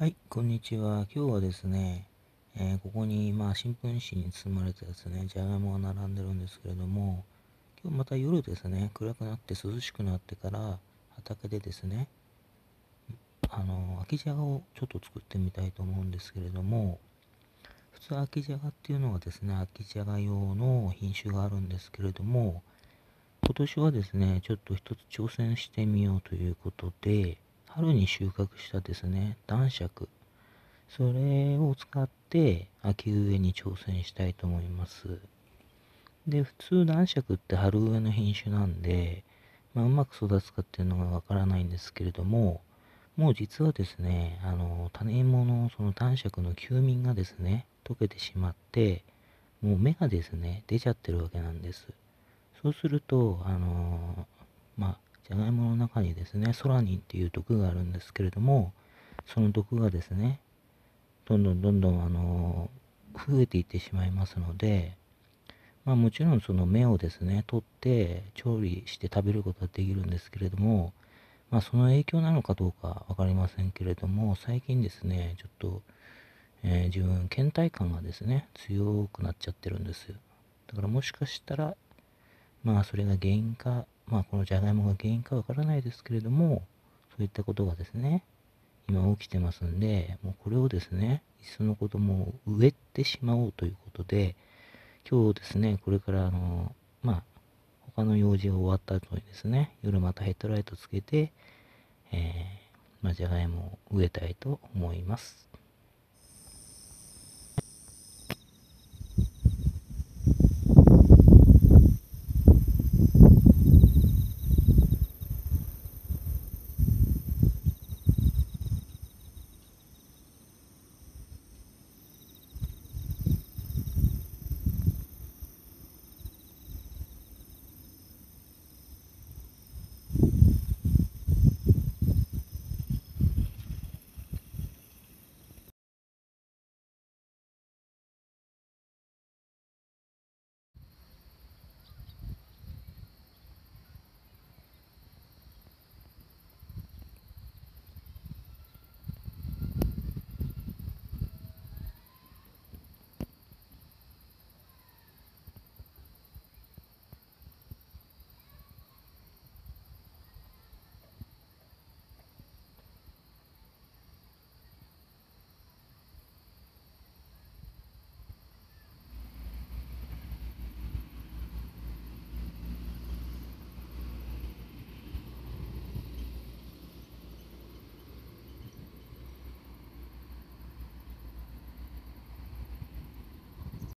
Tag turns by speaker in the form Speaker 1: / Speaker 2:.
Speaker 1: はい、こんにちは。今日はですね、えー、ここに、まあ、新聞紙に包まれてですね、じゃがいもが並んでるんですけれども、今日また夜ですね、暗くなって涼しくなってから、畑でですね、あの、秋じゃがをちょっと作ってみたいと思うんですけれども、普通秋じゃがっていうのはですね、秋じゃが用の品種があるんですけれども、今年はですね、ちょっと一つ挑戦してみようということで、春に収穫したですね、男爵。それを使って秋植えに挑戦したいと思います。で、普通男爵って春植えの品種なんで、まあ、うまく育つかっていうのがわからないんですけれども、もう実はですね、あの、種芋のその男爵の休眠がですね、溶けてしまって、もう芽がですね、出ちゃってるわけなんです。そうすると、あのまあ、じゃがいもの中にですね、ソラニンっていう毒があるんですけれども、その毒がですね、どんどんどんどん、あの増えていってしまいますので、まあもちろんその芽をですね、取って調理して食べることはできるんですけれども、まあその影響なのかどうか分かりませんけれども、最近ですね、ちょっと、えー、自分、倦怠感がですね、強くなっちゃってるんです。だからもしかしたら、まあそれが原因かまあ、このじゃがいもが原因かわからないですけれども、そういったことがですね、今起きてますんで、もうこれをですね、いっそのこともう植えてしまおうということで、今日ですね、これからあの、まあ、他の用事が終わった後にですね、夜またヘッドライトつけて、えー、まあ、じゃがいもを植えたいと思います。